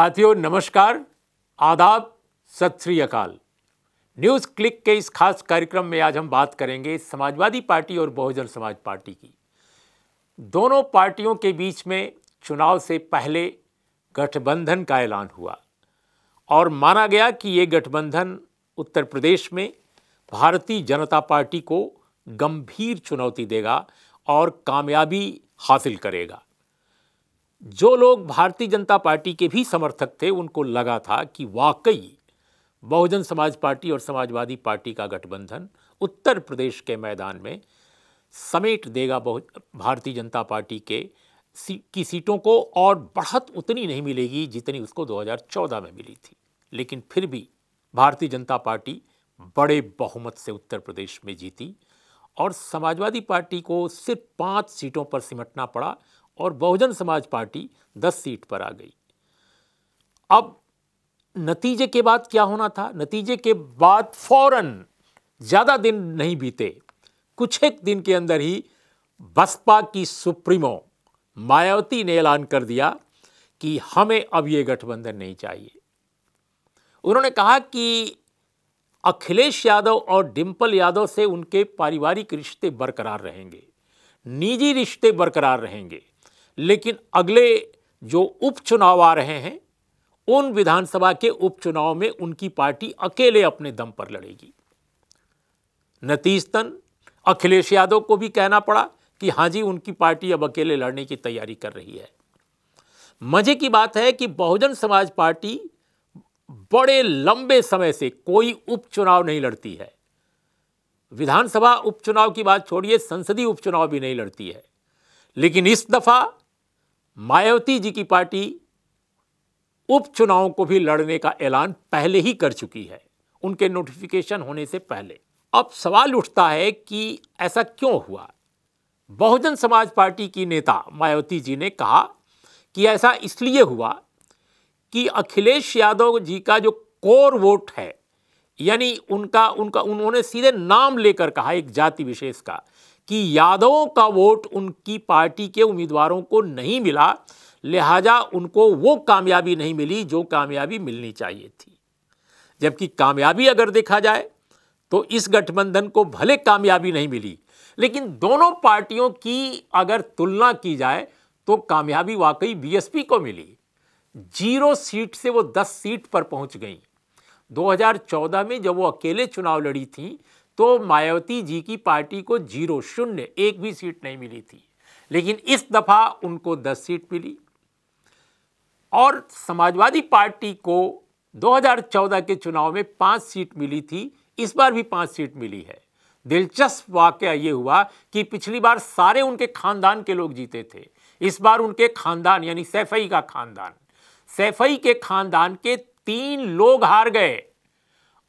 साथियों नमस्कार आदाब सत श्री अकाल न्यूज़ क्लिक के इस खास कार्यक्रम में आज हम बात करेंगे समाजवादी पार्टी और बहुजन समाज पार्टी की दोनों पार्टियों के बीच में चुनाव से पहले गठबंधन का ऐलान हुआ और माना गया कि ये गठबंधन उत्तर प्रदेश में भारतीय जनता पार्टी को गंभीर चुनौती देगा और कामयाबी हासिल करेगा जो लोग भारतीय जनता पार्टी के भी समर्थक थे उनको लगा था कि वाकई बहुजन समाज पार्टी और समाजवादी पार्टी का गठबंधन उत्तर प्रदेश के मैदान में समेट देगा भारतीय जनता पार्टी के सी, की सीटों को और बढ़त उतनी नहीं मिलेगी जितनी उसको 2014 में मिली थी लेकिन फिर भी भारतीय जनता पार्टी बड़े बहुमत से उत्तर प्रदेश में जीती और समाजवादी पार्टी को सिर्फ पाँच सीटों पर सिमटना पड़ा और बहुजन समाज पार्टी दस सीट पर आ गई अब नतीजे के बाद क्या होना था नतीजे के बाद फौरन ज़्यादा दिन नहीं बीते कुछ एक दिन के अंदर ही बसपा की सुप्रीमो मायावती ने ऐलान कर दिया कि हमें अब यह गठबंधन नहीं चाहिए उन्होंने कहा कि अखिलेश यादव और डिम्पल यादव से उनके पारिवारिक रिश्ते बरकरार रहेंगे निजी रिश्ते बरकरार रहेंगे लेकिन अगले जो उपचुनाव आ रहे हैं उन विधानसभा के उपचुनाव में उनकी पार्टी अकेले अपने दम पर लड़ेगी नतीजतन अखिलेश यादव को भी कहना पड़ा कि हाँ जी उनकी पार्टी अब अकेले लड़ने की तैयारी कर रही है मजे की बात है कि बहुजन समाज पार्टी बड़े लंबे समय से कोई उपचुनाव नहीं लड़ती है विधानसभा उपचुनाव की बात छोड़िए संसदीय उपचुनाव भी नहीं लड़ती है लेकिन इस दफा मायावती जी की पार्टी उपचुनाव को भी लड़ने का ऐलान पहले ही कर चुकी है उनके नोटिफिकेशन होने से पहले अब सवाल उठता है कि ऐसा क्यों हुआ बहुजन समाज पार्टी की नेता मायावती जी ने कहा कि ऐसा इसलिए हुआ कि अखिलेश यादव जी का जो कोर वोट है यानी उनका उनका उन्होंने सीधे नाम लेकर कहा एक जाति विशेष का कि यादवों का वोट उनकी पार्टी के उम्मीदवारों को नहीं मिला लिहाजा उनको वो कामयाबी नहीं मिली जो कामयाबी मिलनी चाहिए थी जबकि कामयाबी अगर देखा जाए तो इस गठबंधन को भले कामयाबी नहीं मिली लेकिन दोनों पार्टियों की अगर तुलना की जाए तो कामयाबी वाकई बीएसपी को मिली जीरो सीट से वो दस सीट पर पहुंच गई 2014 में जब वो अकेले चुनाव लड़ी थी तो मायावती जी की पार्टी को जीरो शून्य एक भी सीट नहीं मिली थी लेकिन इस दफ़ा उनको 10 सीट मिली और समाजवादी पार्टी को 2014 के चुनाव में पांच सीट मिली थी इस बार भी पांच सीट मिली है दिलचस्प वाक्य ये हुआ कि पिछली बार सारे उनके खानदान के लोग जीते थे इस बार उनके खानदान यानी सैफई का खानदान सैफई के खानदान के तीन लोग हार गए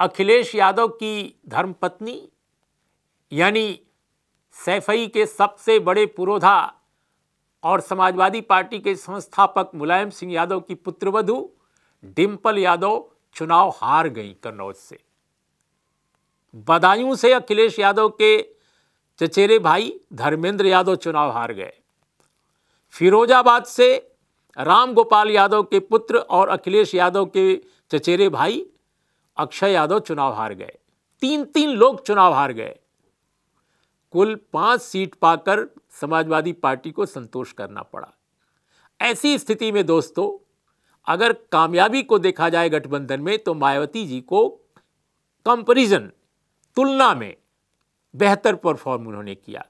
अखिलेश यादव की धर्मपत्नी यानी सैफई के सबसे बड़े पुरोधा और समाजवादी पार्टी के संस्थापक मुलायम सिंह यादव की पुत्रवधु डिम्पल यादव चुनाव हार गई कन्नौज से बदायूं से अखिलेश यादव के चचेरे भाई धर्मेंद्र यादव चुनाव हार गए फिरोजाबाद से राम गोपाल यादव के पुत्र और अखिलेश यादव के चचेरे भाई अक्षय यादव चुनाव हार गए तीन तीन लोग चुनाव हार गए कुल पांच सीट पाकर समाजवादी पार्टी को संतोष करना पड़ा ऐसी स्थिति में दोस्तों अगर कामयाबी को देखा जाए गठबंधन में तो मायावती जी को कंपैरिजन तुलना में बेहतर परफॉर्म उन्होंने किया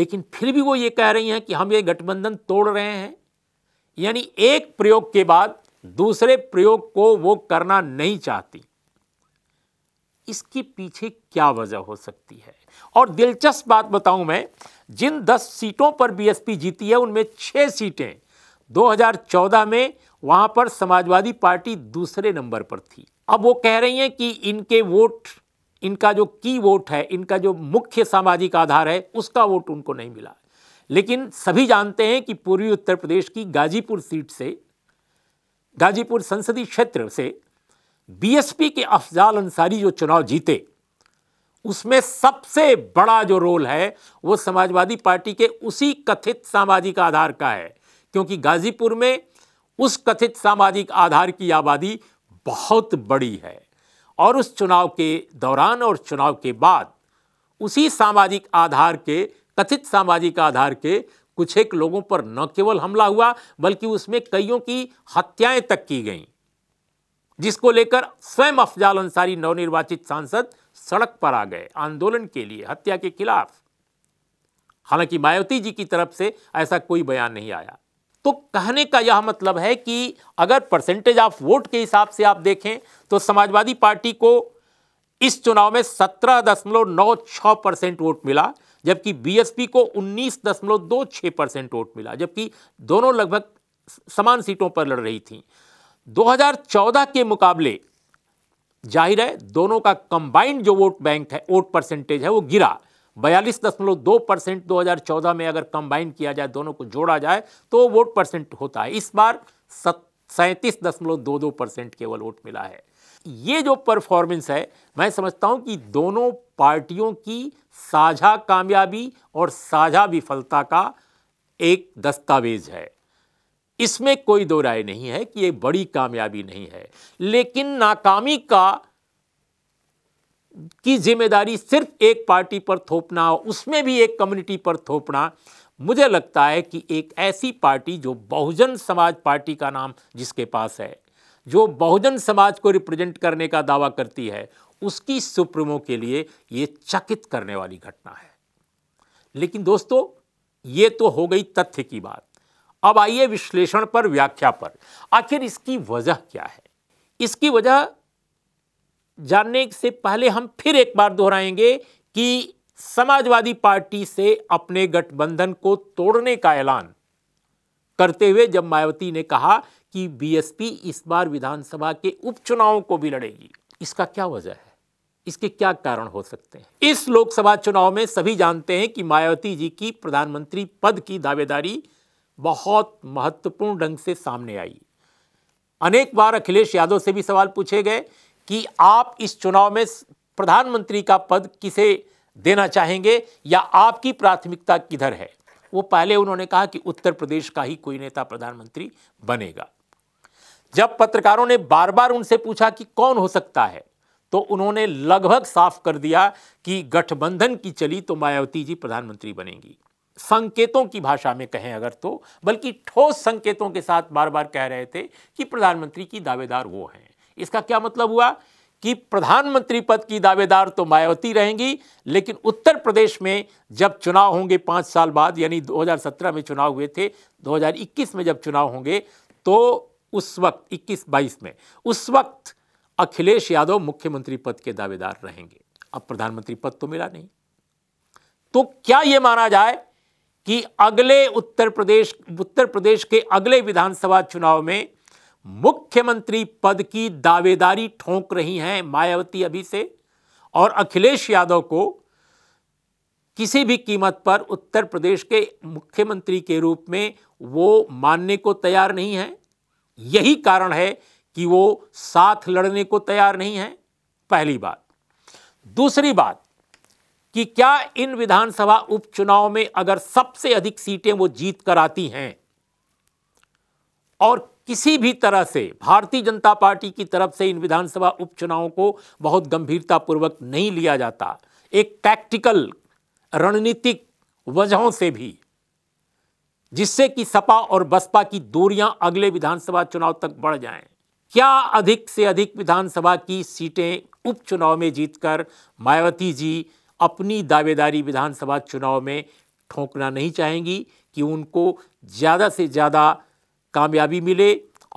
लेकिन फिर भी वो ये कह रही हैं कि हम ये गठबंधन तोड़ रहे हैं यानी एक प्रयोग के बाद दूसरे प्रयोग को वो करना नहीं चाहती इसके पीछे क्या वजह हो सकती है और दिलचस्प बात बताऊं मैं जिन दस सीटों पर बीएसपी जीती है उनमें छह सीटें 2014 में वहां पर समाजवादी पार्टी दूसरे नंबर पर थी अब वो कह रही हैं कि इनके वोट इनका जो की वोट है इनका जो मुख्य सामाजिक आधार है उसका वोट उनको नहीं मिला लेकिन सभी जानते हैं कि पूर्वी उत्तर प्रदेश की गाजीपुर सीट से गाजीपुर संसदीय क्षेत्र से बीएसपी के अफजाल अंसारी जो चुनाव जीते उसमें सबसे बड़ा जो रोल है वो समाजवादी पार्टी के उसी कथित सामाजिक आधार का है क्योंकि गाजीपुर में उस कथित सामाजिक आधार की आबादी बहुत बड़ी है और उस चुनाव के दौरान और चुनाव के बाद उसी सामाजिक आधार के कथित सामाजिक आधार के कुछ एक लोगों पर न केवल हमला हुआ बल्कि उसमें कईयों की हत्याएं तक की गईं जिसको लेकर स्वयं अफजाल अंसारी नवनिर्वाचित सांसद सड़क पर आ गए आंदोलन के लिए हत्या के खिलाफ हालांकि मायावती जी की तरफ से ऐसा कोई बयान नहीं आया तो कहने का यह मतलब है कि अगर परसेंटेज ऑफ वोट के हिसाब से आप देखें तो समाजवादी पार्टी को इस चुनाव में सत्रह दशमलव नौ छः परसेंट वोट मिला जबकि बीएसपी को उन्नीस दशमलव दो छः परसेंट वोट मिला जबकि दोनों लगभग समान सीटों पर लड़ रही थीं 2014 के मुकाबले जाहिर है दोनों का कंबाइंड जो वोट बैंक है वोट परसेंटेज है वो गिरा बयालीस दशमलव दो परसेंट दो में अगर कंबाइन किया जाए दोनों को जोड़ा जाए तो वोट परसेंट होता है इस बार सैंतीस दशमलव दो दो परसेंट केवल वोट मिला है ये जो परफॉर्मेंस है मैं समझता हूँ कि दोनों पार्टियों की साझा कामयाबी और साझा विफलता का एक दस्तावेज है इसमें कोई दो राय नहीं है कि ये बड़ी कामयाबी नहीं है लेकिन नाकामी का की जिम्मेदारी सिर्फ एक पार्टी पर थोपना उसमें भी एक कम्युनिटी पर थोपना मुझे लगता है कि एक ऐसी पार्टी जो बहुजन समाज पार्टी का नाम जिसके पास है जो बहुजन समाज को रिप्रेजेंट करने का दावा करती है उसकी सुप्रीमो के लिए ये चकित करने वाली घटना है लेकिन दोस्तों ये तो हो गई तथ्य की बात अब आइए विश्लेषण पर व्याख्या पर आखिर इसकी वजह क्या है इसकी वजह जानने से पहले हम फिर एक बार दोहराएंगे कि समाजवादी पार्टी से अपने गठबंधन को तोड़ने का ऐलान करते हुए जब मायावती ने कहा कि बीएसपी इस बार विधानसभा के उपचुनाव को भी लड़ेगी इसका क्या वजह है इसके क्या कारण हो सकते हैं इस लोकसभा चुनाव में सभी जानते हैं कि मायावती जी की प्रधानमंत्री पद की दावेदारी बहुत महत्वपूर्ण ढंग से सामने आई अनेक बार अखिलेश यादव से भी सवाल पूछे गए कि आप इस चुनाव में प्रधानमंत्री का पद किसे देना चाहेंगे या आपकी प्राथमिकता किधर है वो पहले उन्होंने कहा कि उत्तर प्रदेश का ही कोई नेता प्रधानमंत्री बनेगा जब पत्रकारों ने बार बार उनसे पूछा कि कौन हो सकता है तो उन्होंने लगभग साफ कर दिया कि गठबंधन की चली तो मायावती जी प्रधानमंत्री बनेंगी संकेतों की भाषा में कहें अगर तो बल्कि ठोस संकेतों के साथ बार बार कह रहे थे कि प्रधानमंत्री की दावेदार वो हैं इसका क्या मतलब हुआ कि प्रधानमंत्री पद की दावेदार तो मायावती रहेंगी लेकिन उत्तर प्रदेश में जब चुनाव होंगे पाँच साल बाद यानी 2017 में चुनाव हुए थे 2021 में जब चुनाव होंगे तो उस वक्त 21-22 में उस वक्त अखिलेश यादव मुख्यमंत्री पद के दावेदार रहेंगे अब प्रधानमंत्री पद तो मिला नहीं तो क्या यह माना जाए कि अगले उत्तर प्रदेश उत्तर प्रदेश के अगले विधानसभा चुनाव में मुख्यमंत्री पद की दावेदारी ठोंक रही हैं मायावती अभी से और अखिलेश यादव को किसी भी कीमत पर उत्तर प्रदेश के मुख्यमंत्री के रूप में वो मानने को तैयार नहीं हैं यही कारण है कि वो साथ लड़ने को तैयार नहीं है पहली बात दूसरी बात कि क्या इन विधानसभा उपचुनाव में अगर सबसे अधिक सीटें वो जीत कर आती हैं और किसी भी तरह से भारतीय जनता पार्टी की तरफ से इन विधानसभा उपचुनावों को बहुत गंभीरतापूर्वक नहीं लिया जाता एक टैक्टिकल रणनीतिक वजहों से भी जिससे कि सपा और बसपा की दूरियां अगले विधानसभा चुनाव तक बढ़ जाएं क्या अधिक से अधिक विधानसभा की सीटें उपचुनाव में जीतकर मायावती जी अपनी दावेदारी विधानसभा चुनाव में ठोंकना नहीं चाहेंगी कि उनको ज़्यादा से ज़्यादा कामयाबी मिले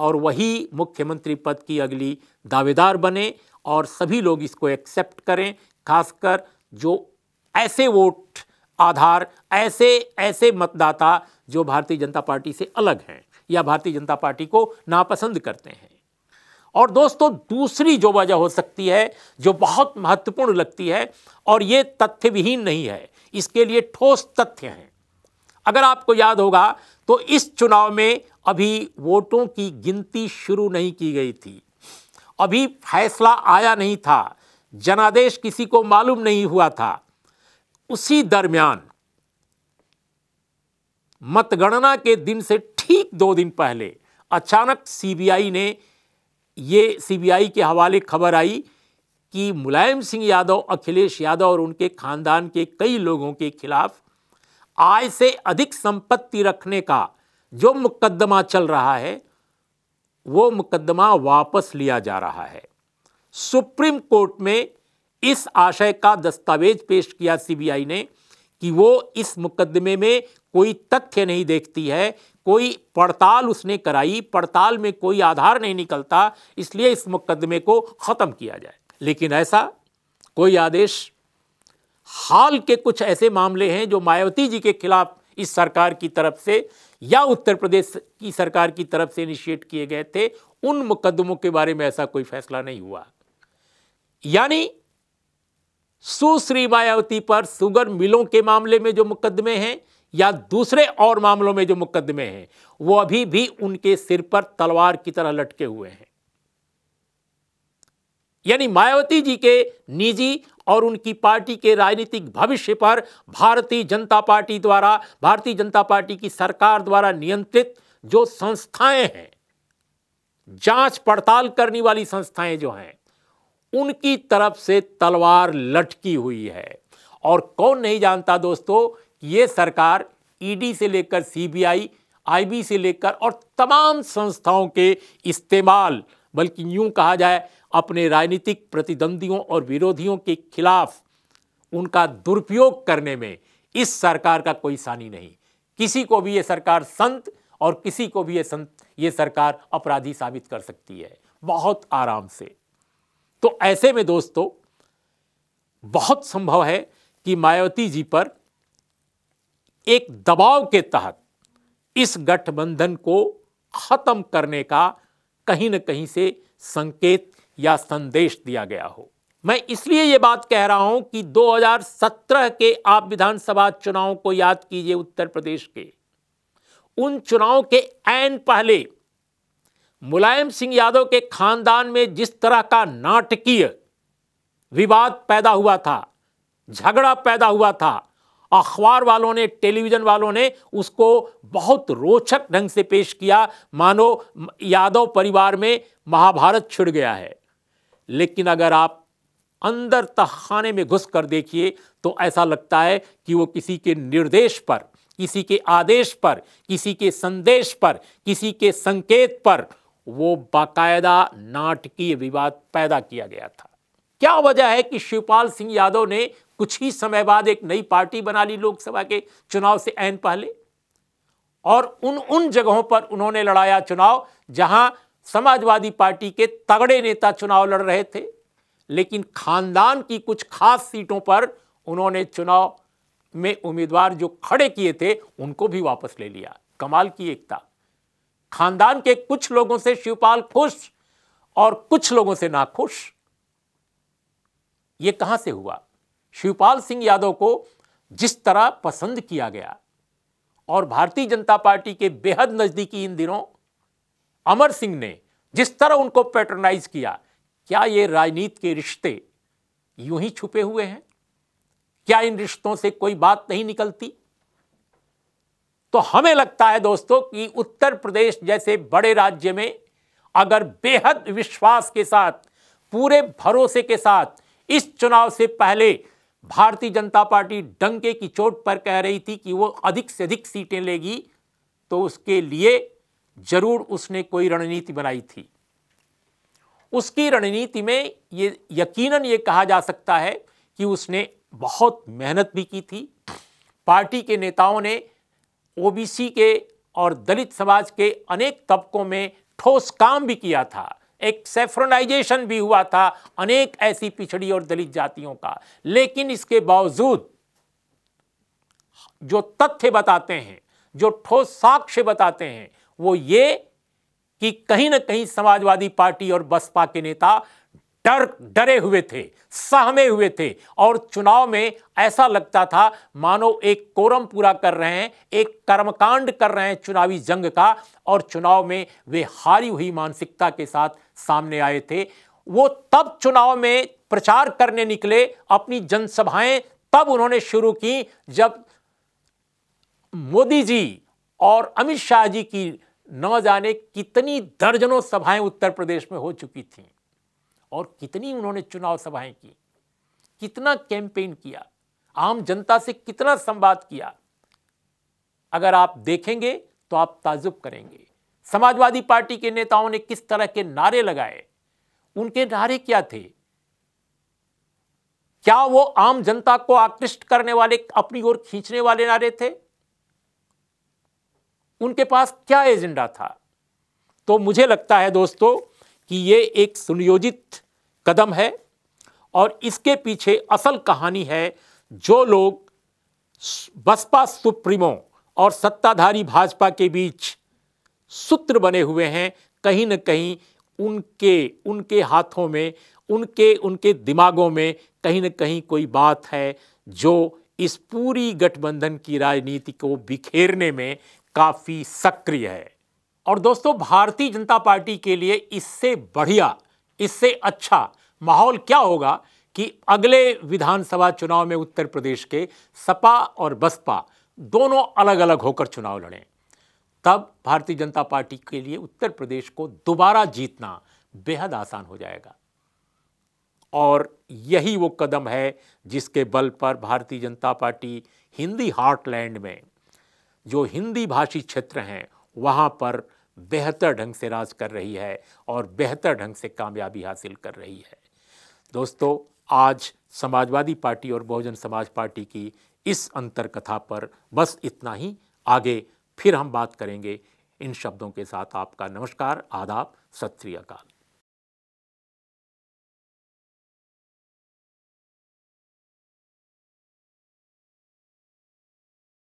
और वही मुख्यमंत्री पद की अगली दावेदार बने और सभी लोग इसको एक्सेप्ट करें खासकर जो ऐसे वोट आधार ऐसे ऐसे मतदाता जो भारतीय जनता पार्टी से अलग हैं या भारतीय जनता पार्टी को नापसंद करते हैं और दोस्तों दूसरी जो वजह हो सकती है जो बहुत महत्वपूर्ण लगती है और ये तथ्य विहीन नहीं है इसके लिए ठोस तथ्य हैं अगर आपको याद होगा तो इस चुनाव में अभी वोटों की गिनती शुरू नहीं की गई थी अभी फैसला आया नहीं था जनादेश किसी को मालूम नहीं हुआ था उसी दरमियान मतगणना के दिन से ठीक दो दिन पहले अचानक सीबीआई ने ये सीबीआई के हवाले खबर आई कि मुलायम सिंह यादव अखिलेश यादव और उनके खानदान के कई लोगों के खिलाफ आय से अधिक संपत्ति रखने का जो मुकदमा चल रहा है वो मुकदमा वापस लिया जा रहा है सुप्रीम कोर्ट में इस आशय का दस्तावेज पेश किया सीबीआई ने कि वो इस मुकदमे में कोई तथ्य नहीं देखती है कोई पड़ताल उसने कराई पड़ताल में कोई आधार नहीं निकलता इसलिए इस मुकदमे को ख़त्म किया जाए लेकिन ऐसा कोई आदेश हाल के कुछ ऐसे मामले हैं जो मायावती जी के खिलाफ इस सरकार की तरफ से या उत्तर प्रदेश की सरकार की तरफ से इनिशिएट किए गए थे उन मुकदमों के बारे में ऐसा कोई फैसला नहीं हुआ यानी सुश्री मायावती पर सुगर मिलों के मामले में जो मुकदमे हैं या दूसरे और मामलों में जो मुकदमे हैं वो अभी भी उनके सिर पर तलवार की तरह लटके हुए हैं यानी मायावती जी के निजी और उनकी पार्टी के राजनीतिक भविष्य पर भारतीय जनता पार्टी द्वारा भारतीय जनता पार्टी की सरकार द्वारा नियंत्रित जो संस्थाएं हैं जांच पड़ताल करने वाली संस्थाएं जो हैं उनकी तरफ से तलवार लटकी हुई है और कौन नहीं जानता दोस्तों ये सरकार ईडी e से लेकर सीबीआई आईबी से लेकर और तमाम संस्थाओं के इस्तेमाल बल्कि यूं कहा जाए अपने राजनीतिक प्रतिद्वंदियों और विरोधियों के खिलाफ उनका दुरुपयोग करने में इस सरकार का कोई सानी नहीं किसी को भी ये सरकार संत और किसी को भी ये संत ये सरकार अपराधी साबित कर सकती है बहुत आराम से तो ऐसे में दोस्तों बहुत संभव है कि मायावती जी पर एक दबाव के तहत इस गठबंधन को खत्म करने का कहीं न कहीं से संकेत या संदेश दिया गया हो मैं इसलिए ये बात कह रहा हूं कि 2017 के आप विधानसभा चुनाव को याद कीजिए उत्तर प्रदेश के उन चुनाव के ऐन पहले मुलायम सिंह यादव के खानदान में जिस तरह का नाटकीय विवाद पैदा हुआ था झगड़ा पैदा हुआ था अखबार वालों ने टेलीविज़न वालों ने उसको बहुत रोचक ढंग से पेश किया मानो यादव परिवार में महाभारत छिड़ गया है लेकिन अगर आप अंदर तखाने में घुस कर देखिए तो ऐसा लगता है कि वो किसी के निर्देश पर किसी के आदेश पर किसी के संदेश पर किसी के संकेत पर वो बाकायदा नाटकीय विवाद पैदा किया गया था क्या वजह है कि शिवपाल सिंह यादव ने कुछ ही समय बाद एक नई पार्टी बना ली लोकसभा के चुनाव से एन पहले और उन उन जगहों पर उन्होंने लड़ाया चुनाव जहां समाजवादी पार्टी के तगड़े नेता चुनाव लड़ रहे थे लेकिन खानदान की कुछ खास सीटों पर उन्होंने चुनाव में उम्मीदवार जो खड़े किए थे उनको भी वापस ले लिया कमाल की एकता खानदान के कुछ लोगों से शिवपाल खुश और कुछ लोगों से नाखुश ये कहाँ से हुआ शिवपाल सिंह यादव को जिस तरह पसंद किया गया और भारतीय जनता पार्टी के बेहद नज़दीकी इन दिनों अमर सिंह ने जिस तरह उनको पैटर्नाइज किया क्या ये राजनीति के रिश्ते यूं ही छुपे हुए हैं क्या इन रिश्तों से कोई बात नहीं निकलती तो हमें लगता है दोस्तों कि उत्तर प्रदेश जैसे बड़े राज्य में अगर बेहद विश्वास के साथ पूरे भरोसे के साथ इस चुनाव से पहले भारतीय जनता पार्टी डंके की चोट पर कह रही थी कि वो अधिक से अधिक सीटें लेगी तो उसके लिए जरूर उसने कोई रणनीति बनाई थी उसकी रणनीति में ये यकीनन ये कहा जा सकता है कि उसने बहुत मेहनत भी की थी पार्टी के नेताओं ने ओबीसी के और दलित समाज के अनेक तबकों में ठोस काम भी किया था एक सेफ्रोनाइजेशन भी हुआ था अनेक ऐसी पिछड़ी और दलित जातियों का लेकिन इसके बावजूद जो तथ्य बताते हैं जो ठोस साक्ष्य बताते हैं वो ये कि कहीं ना कहीं समाजवादी पार्टी और बसपा के नेता डर डरे हुए थे सहमे हुए थे और चुनाव में ऐसा लगता था मानो एक कोरम पूरा कर रहे हैं एक कर्मकांड कर रहे हैं चुनावी जंग का और चुनाव में वे हारी हुई मानसिकता के साथ सामने आए थे वो तब चुनाव में प्रचार करने निकले अपनी जनसभाएं तब उन्होंने शुरू की जब मोदी जी और अमित शाह जी की न जाने कितनी दर्जनों सभाएं उत्तर प्रदेश में हो चुकी थीं और कितनी उन्होंने चुनाव सभाएं की कितना कैंपेन किया आम जनता से कितना संवाद किया अगर आप देखेंगे तो आप ताजुब करेंगे समाजवादी पार्टी के नेताओं ने किस तरह के नारे लगाए उनके नारे क्या थे क्या वो आम जनता को आकृष्ट करने वाले अपनी ओर खींचने वाले नारे थे उनके पास क्या एजेंडा था तो मुझे लगता है दोस्तों कि ये एक सुनियोजित कदम है और इसके पीछे असल कहानी है जो लोग बसपा सुप्रीमो और सत्ताधारी भाजपा के बीच सूत्र बने हुए हैं कहीं न कहीं उनके उनके हाथों में उनके उनके दिमागों में कहीं न कहीं कोई बात है जो इस पूरी गठबंधन की राजनीति को बिखेरने में काफ़ी सक्रिय है और दोस्तों भारतीय जनता पार्टी के लिए इससे बढ़िया इससे अच्छा माहौल क्या होगा कि अगले विधानसभा चुनाव में उत्तर प्रदेश के सपा और बसपा दोनों अलग अलग होकर चुनाव लड़ें तब भारतीय जनता पार्टी के लिए उत्तर प्रदेश को दोबारा जीतना बेहद आसान हो जाएगा और यही वो कदम है जिसके बल पर भारतीय जनता पार्टी हिंदी हार्टलैंड में जो हिंदी भाषी क्षेत्र हैं वहाँ पर बेहतर ढंग से राज कर रही है और बेहतर ढंग से कामयाबी हासिल कर रही है दोस्तों आज समाजवादी पार्टी और बहुजन समाज पार्टी की इस अंतर कथा पर बस इतना ही आगे फिर हम बात करेंगे इन शब्दों के साथ आपका नमस्कार आदाब सत श्री अकाल